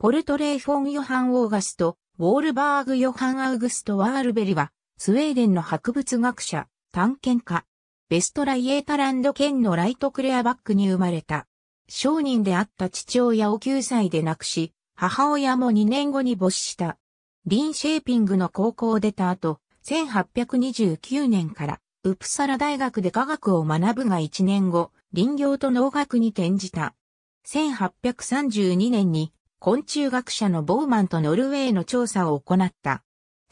ポルトレイ・フォン・ヨハン・オーガスト、ウォールバーグ・ヨハン・アウグスト・ワールベリは、スウェーデンの博物学者、探検家、ベストライエータランド県のライトクレアバックに生まれた。商人であった父親を9歳で亡くし、母親も2年後に没した。リンシェーピングの高校を出た後、1829年から、ウプサラ大学で科学を学ぶが1年後、林業と農学に転じた。1832年に昆虫学者のボーマンとノルウェーの調査を行った。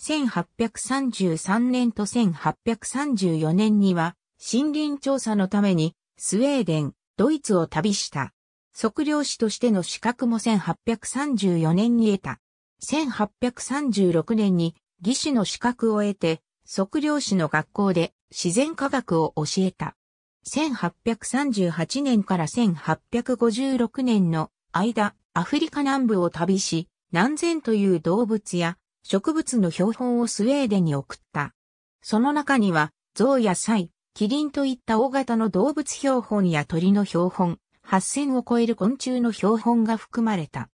1833年と1834年には森林調査のためにスウェーデン、ドイツを旅した。測量士としての資格も1834年に得た。1836年に技師の資格を得て測量士の学校で自然科学を教えた。1838年から1856年の間、アフリカ南部を旅し、何千という動物や植物の標本をスウェーデンに送った。その中には、象やサイ、キリンといった大型の動物標本や鳥の標本、8000を超える昆虫の標本が含まれた。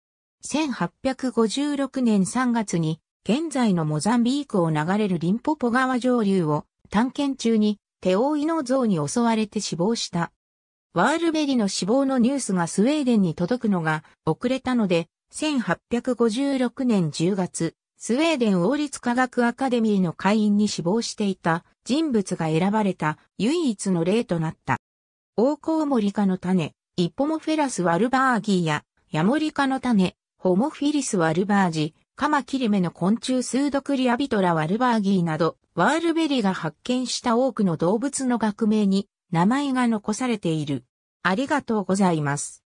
1856年3月に、現在のモザンビークを流れるリンポポ川上流を探検中に、手イいのウに襲われて死亡したワールベリの死亡のニュースがスウェーデンに届くのが遅れたので、1856年10月、スウェーデン王立科学アカデミーの会員に死亡していた人物が選ばれた唯一の例となった。オオコウモリ科の種、イポモフェラス・ワルバーギーや、ヤモリ科の種、ホモフィリス・ワルバージ、カマキリメの昆虫数毒リアビトラ・ワルバーギーなど、ワールベリが発見した多くの動物の学名に名前が残されている。ありがとうございます。